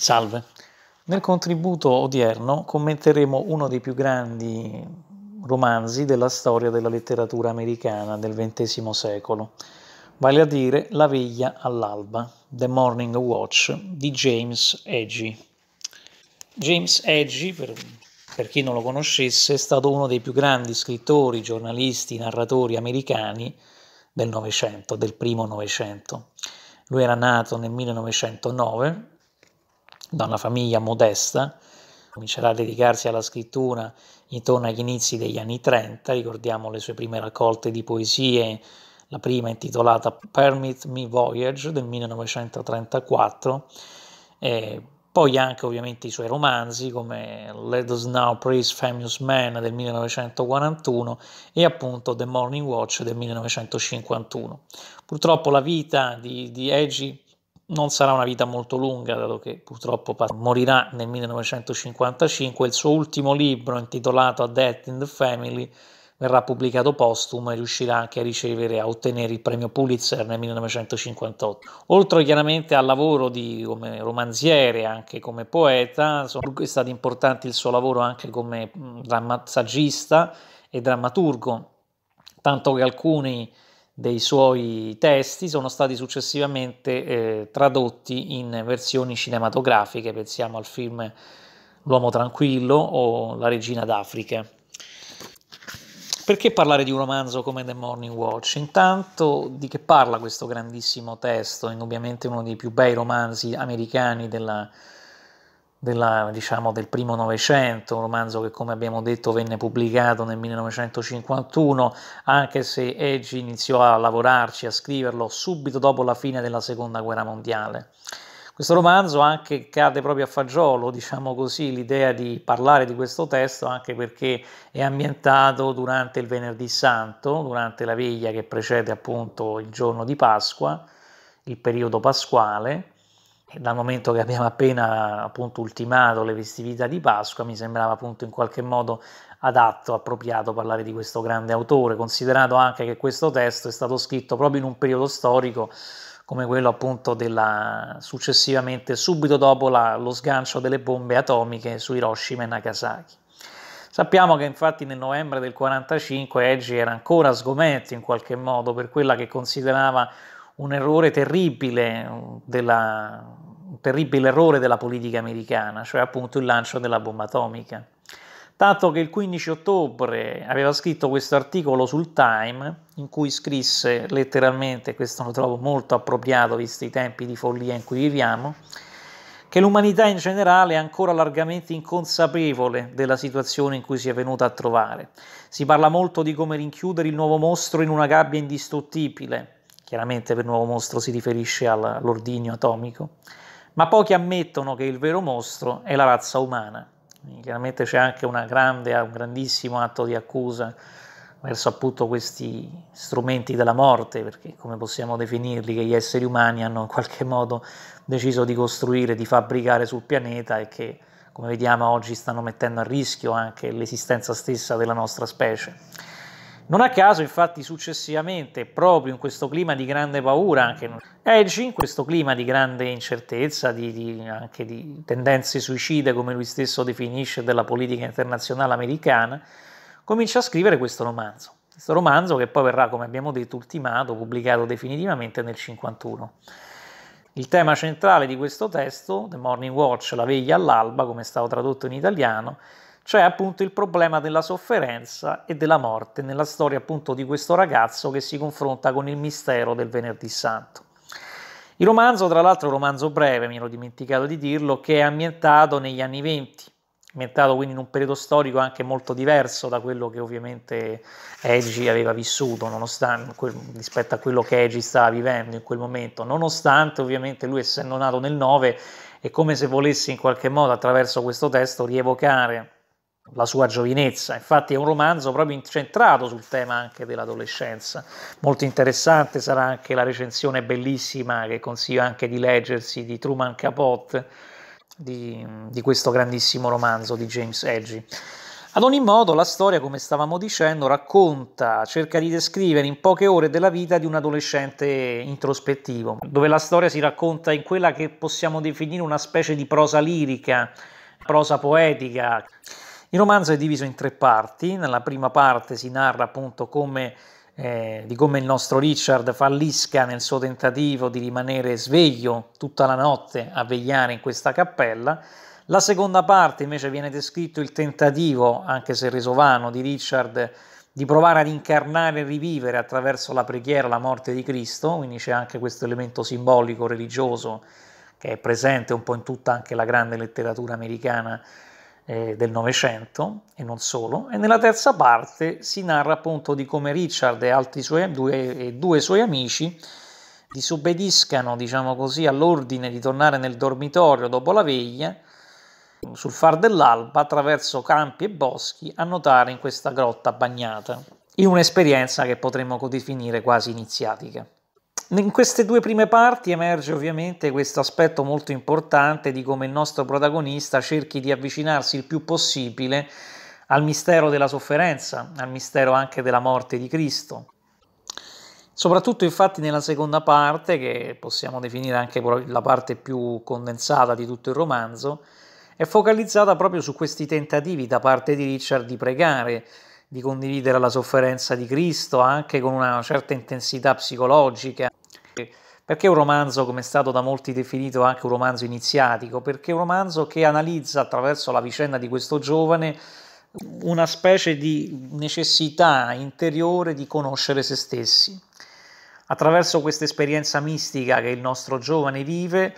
Salve. Nel contributo odierno commenteremo uno dei più grandi romanzi della storia della letteratura americana del XX secolo, vale a dire La veglia all'alba, The Morning Watch di James Edgy. James Edgy, per, per chi non lo conoscesse, è stato uno dei più grandi scrittori, giornalisti, narratori americani del Novecento, del primo Novecento. Lui era nato nel 1909 da una famiglia modesta, comincerà a dedicarsi alla scrittura intorno agli inizi degli anni 30, ricordiamo le sue prime raccolte di poesie, la prima intitolata Permit Me Voyage del 1934, e poi anche ovviamente i suoi romanzi come Let Us Now Praise Famous Man del 1941 e appunto The Morning Watch del 1951. Purtroppo la vita di, di Edgy non sarà una vita molto lunga, dato che purtroppo morirà nel 1955. Il suo ultimo libro, intitolato A Death in the Family, verrà pubblicato postumo e riuscirà anche a ricevere, a ottenere il premio Pulitzer nel 1958. Oltre chiaramente al lavoro di, come romanziere, e anche come poeta, è stato importante il suo lavoro anche come mm, saggista e drammaturgo, tanto che alcuni dei suoi testi sono stati successivamente eh, tradotti in versioni cinematografiche, pensiamo al film L'uomo tranquillo o La regina d'Africa. Perché parlare di un romanzo come The Morning Watch? Intanto di che parla questo grandissimo testo, indubbiamente uno dei più bei romanzi americani della, eh, della, diciamo, del primo Novecento, un romanzo che come abbiamo detto venne pubblicato nel 1951, anche se Edge iniziò a lavorarci, a scriverlo subito dopo la fine della Seconda Guerra Mondiale. Questo romanzo anche cade proprio a fagiolo, diciamo così, l'idea di parlare di questo testo anche perché è ambientato durante il venerdì santo, durante la veglia che precede appunto il giorno di Pasqua, il periodo pasquale, dal momento che abbiamo appena appunto ultimato le festività di Pasqua, mi sembrava appunto in qualche modo adatto, appropriato parlare di questo grande autore, considerato anche che questo testo è stato scritto proprio in un periodo storico come quello appunto della successivamente subito dopo la, lo sgancio delle bombe atomiche su Hiroshima e Nagasaki. Sappiamo che infatti nel novembre del 1945 Eggi era ancora sgomento in qualche modo per quella che considerava un errore terribile, della, un terribile errore della politica americana, cioè appunto il lancio della bomba atomica. Tanto che il 15 ottobre aveva scritto questo articolo sul Time in cui scrisse letteralmente, questo lo trovo molto appropriato visti i tempi di follia in cui viviamo, che l'umanità in generale è ancora largamente inconsapevole della situazione in cui si è venuta a trovare. Si parla molto di come rinchiudere il nuovo mostro in una gabbia indistruttibile, chiaramente per nuovo mostro si riferisce all'ordigno atomico, ma pochi ammettono che il vero mostro è la razza umana. chiaramente c'è anche grande, un grandissimo atto di accusa verso appunto questi strumenti della morte, perché come possiamo definirli, che gli esseri umani hanno in qualche modo deciso di costruire, di fabbricare sul pianeta e che come vediamo oggi stanno mettendo a rischio anche l'esistenza stessa della nostra specie. Non a caso, infatti, successivamente, proprio in questo clima di grande paura, anche Edge, in eh, questo clima di grande incertezza, di, di, anche di tendenze suicide, come lui stesso definisce, della politica internazionale americana, comincia a scrivere questo romanzo. Questo romanzo che poi verrà, come abbiamo detto, ultimato, pubblicato definitivamente nel 1951. Il tema centrale di questo testo, The Morning Watch, la veglia all'alba, come è stato tradotto in italiano, cioè appunto il problema della sofferenza e della morte nella storia appunto di questo ragazzo che si confronta con il mistero del venerdì santo. Il romanzo, tra l'altro, è un romanzo breve, mi ero dimenticato di dirlo, che è ambientato negli anni venti, ambientato quindi in un periodo storico anche molto diverso da quello che ovviamente Egi aveva vissuto, nonostante, rispetto a quello che Egi stava vivendo in quel momento, nonostante ovviamente lui essendo nato nel 9 è come se volesse in qualche modo attraverso questo testo rievocare la sua giovinezza. Infatti è un romanzo proprio incentrato sul tema anche dell'adolescenza. Molto interessante sarà anche la recensione bellissima che consiglio anche di leggersi di Truman Capote di, di questo grandissimo romanzo di James Edgy. Ad ogni modo, la storia, come stavamo dicendo, racconta, cerca di descrivere in poche ore della vita di un adolescente introspettivo, dove la storia si racconta in quella che possiamo definire una specie di prosa lirica, prosa poetica. Il romanzo è diviso in tre parti, nella prima parte si narra appunto come eh, di come il nostro Richard fallisca nel suo tentativo di rimanere sveglio tutta la notte a vegliare in questa cappella. La seconda parte invece viene descritto il tentativo, anche se reso vano, di Richard di provare ad incarnare e rivivere attraverso la preghiera la morte di Cristo, quindi c'è anche questo elemento simbolico religioso che è presente un po' in tutta anche la grande letteratura americana eh, del Novecento e non solo, e nella terza parte si narra appunto di come Richard e altri suoi, due, e due suoi amici disobbediscano, diciamo così, all'ordine di tornare nel dormitorio dopo la veglia sul far dell'alba attraverso campi e boschi a nuotare in questa grotta bagnata, in un'esperienza che potremmo definire quasi iniziatica. In queste due prime parti emerge ovviamente questo aspetto molto importante di come il nostro protagonista cerchi di avvicinarsi il più possibile al mistero della sofferenza, al mistero anche della morte di Cristo. Soprattutto infatti nella seconda parte, che possiamo definire anche la parte più condensata di tutto il romanzo, è focalizzata proprio su questi tentativi da parte di Richard di pregare, di condividere la sofferenza di Cristo anche con una certa intensità psicologica perché un romanzo, come è stato da molti definito, anche un romanzo iniziatico? Perché è un romanzo che analizza attraverso la vicenda di questo giovane una specie di necessità interiore di conoscere se stessi. Attraverso questa esperienza mistica che il nostro giovane vive,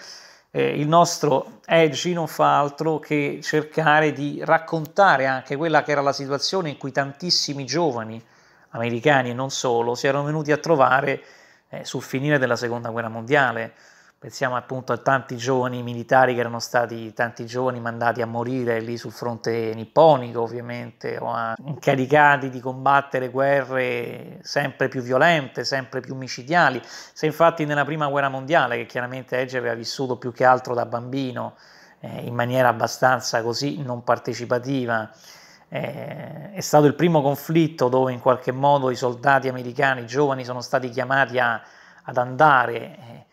eh, il nostro Edgy non fa altro che cercare di raccontare anche quella che era la situazione in cui tantissimi giovani americani e non solo si erano venuti a trovare eh, sul finire della seconda guerra mondiale. Pensiamo appunto a tanti giovani militari che erano stati, tanti giovani mandati a morire lì sul fronte nipponico ovviamente, o a, incaricati di combattere guerre sempre più violente, sempre più micidiali. Se infatti nella prima guerra mondiale, che chiaramente Edge aveva vissuto più che altro da bambino, eh, in maniera abbastanza così non partecipativa, eh, è stato il primo conflitto dove in qualche modo i soldati americani giovani sono stati chiamati a, ad andare eh,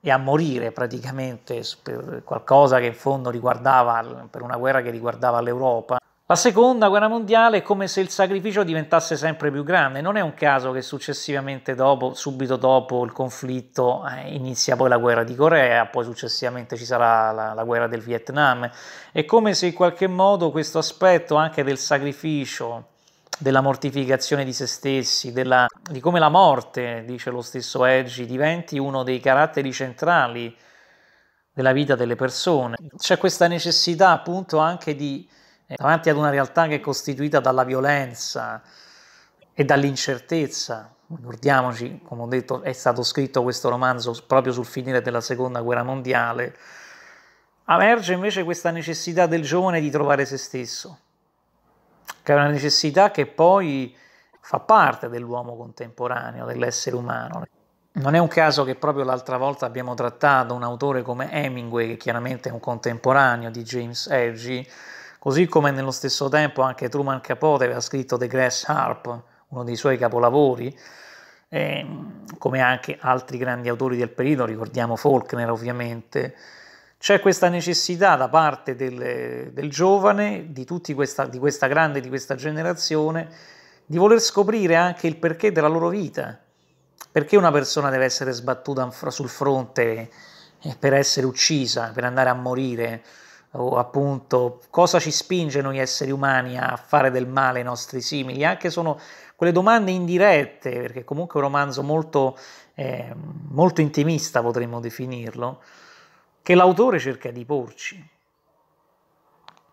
e a morire praticamente per qualcosa che in fondo riguardava, per una guerra che riguardava l'Europa. La seconda guerra mondiale è come se il sacrificio diventasse sempre più grande, non è un caso che successivamente dopo, subito dopo il conflitto eh, inizia poi la guerra di Corea, poi successivamente ci sarà la, la, guerra del Vietnam, è come se in qualche modo questo aspetto anche del sacrificio, della mortificazione di se stessi, della, di come la morte, dice lo stesso Eggi, diventi uno dei caratteri centrali della vita delle persone. C'è questa necessità appunto anche di eh, davanti ad una realtà che è costituita dalla violenza e dall'incertezza. Ricordiamoci, come ho detto, è stato scritto questo romanzo proprio sul finire della seconda guerra mondiale. Emerge invece questa necessità del giovane di trovare se stesso, che è una necessità che poi fa parte dell'uomo contemporaneo, dell'essere umano. Non è un caso che proprio l'altra volta abbiamo trattato un autore come Hemingway, che chiaramente è un contemporaneo di James Edgy, Così come nello stesso tempo anche Truman Capote aveva scritto The Grass Harp, uno dei suoi capolavori, e, come anche altri grandi autori del periodo, ricordiamo Faulkner ovviamente, c'è questa necessità da parte del, del giovane, di, questa, di questa grande, di questa generazione, di voler scoprire anche il perché della loro vita, perché una persona deve essere sbattuta sul fronte per essere uccisa, per andare a morire, o appunto cosa ci spinge noi esseri umani a fare del male ai nostri simili, anche sono quelle domande indirette, perché comunque è un romanzo molto, eh, molto intimista potremmo definirlo, che l'autore cerca di porci.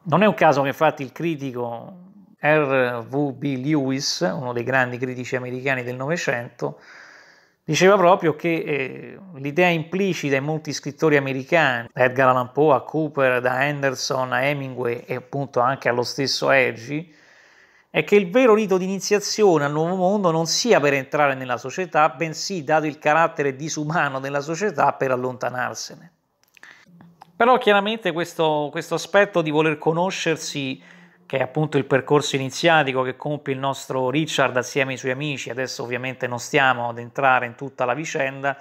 Non è un caso che infatti il critico R.V.B. Lewis, uno dei grandi critici americani del Novecento, Diceva proprio che eh, l'idea implicita in molti scrittori americani, da Edgar Allan Poe a Cooper, da Henderson a Hemingway e appunto anche allo stesso Edgy, è che il vero rito di iniziazione al nuovo mondo non sia per entrare nella società, bensì, dato il carattere disumano della società, per allontanarsene. Però chiaramente questo, questo aspetto di voler conoscersi che è appunto il percorso iniziatico che compie il nostro Richard assieme ai suoi amici, adesso ovviamente non stiamo ad entrare in tutta la vicenda,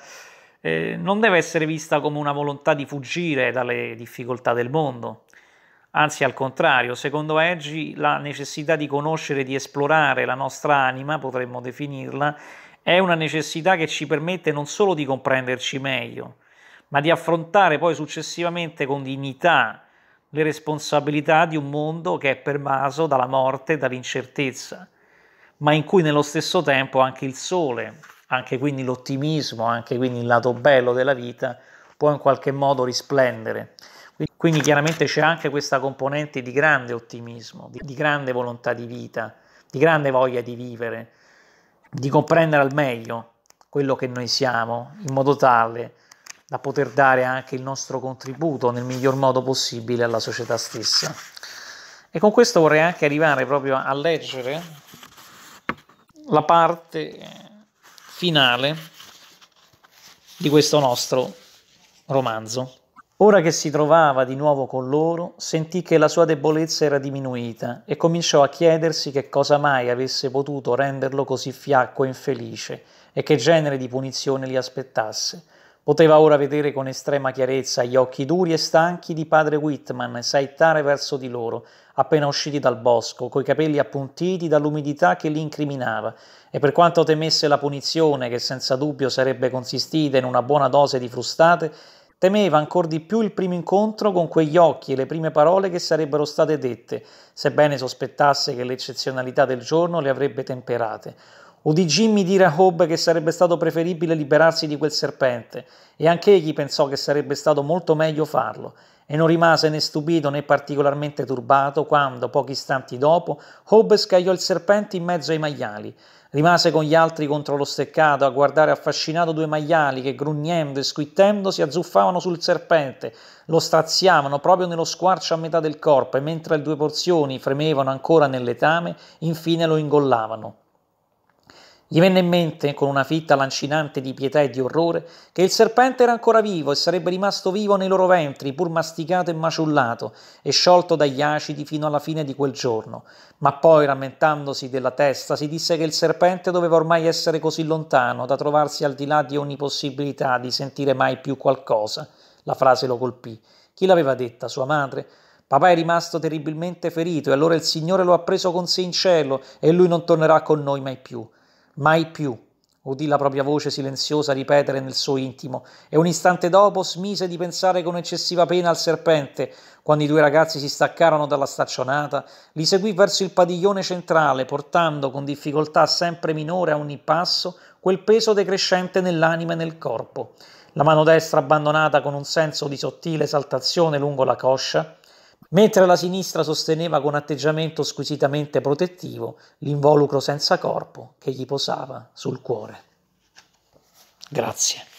eh, non deve essere vista come una volontà di fuggire dalle difficoltà del mondo. Anzi, al contrario, secondo Eggi, la necessità di conoscere, di esplorare la nostra anima, potremmo definirla, è una necessità che ci permette non solo di comprenderci meglio, ma di affrontare poi successivamente con dignità le responsabilità di un mondo che è permaso dalla morte e dall'incertezza, ma in cui nello stesso tempo anche il sole, anche quindi l'ottimismo, anche quindi il lato bello della vita può in qualche modo risplendere. Quindi chiaramente c'è anche questa componente di grande ottimismo, di, di grande volontà di vita, di grande voglia di vivere, di comprendere al meglio quello che noi siamo, in modo tale da da poter dare anche il nostro contributo nel miglior modo possibile alla società stessa. E con questo vorrei anche arrivare proprio a leggere la parte finale di questo nostro romanzo. Ora che si trovava di nuovo con loro, sentì che la sua debolezza era diminuita e cominciò a chiedersi che cosa mai avesse potuto renderlo così fiacco e infelice e che genere di punizione li aspettasse Poteva ora vedere con estrema chiarezza gli occhi duri e stanchi di padre Whitman saettare verso di loro, appena usciti dal bosco, coi capelli appuntiti dall'umidità che li incriminava, e per quanto temesse la punizione, che senza dubbio sarebbe consistita in una buona dose di frustate, temeva ancor di più il primo incontro con quegli occhi e le prime parole che sarebbero state dette, sebbene sospettasse che l'eccezionalità del giorno le avrebbe temperate o di Jimmy a Rahob che sarebbe stato preferibile liberarsi di quel serpente, e anche egli pensò che sarebbe stato molto meglio farlo, e non rimase né stupito né particolarmente turbato quando, pochi istanti dopo, Hob scagliò il serpente in mezzo ai maiali. Rimase con gli altri contro lo steccato a guardare affascinato due maiali che, grugnendo e squittendo, si azzuffavano sul serpente, lo straziavano proprio nello squarcio a metà del corpo e mentre le due porzioni fremevano ancora nell'etame, infine lo ingollavano. Gli venne in mente, con una fitta lancinante di pietà e di orrore, che il serpente era ancora vivo e sarebbe rimasto vivo nei loro ventri, pur masticato e maciullato e sciolto dagli acidi fino alla fine di quel giorno. Ma poi, rammentandosi della testa, si disse che il serpente doveva ormai essere così lontano da trovarsi al di là di ogni possibilità di sentire mai più qualcosa. La frase lo colpì. Chi l'aveva detta? Sua madre? Papà è rimasto terribilmente ferito e allora il Signore lo ha preso con sé in cielo e lui non tornerà con noi mai più mai più. Udì la propria voce silenziosa ripetere nel suo intimo, e un istante dopo smise di pensare con eccessiva pena al serpente. Quando i due ragazzi si staccarono dalla staccionata, li seguì verso il padiglione centrale, portando con difficoltà sempre minore a ogni passo quel peso decrescente nell'anima e nel corpo. La mano destra abbandonata con un senso di sottile esaltazione lungo la coscia, Mentre la sinistra sosteneva con atteggiamento squisitamente protettivo l'involucro senza corpo che gli posava sul cuore. Grazie.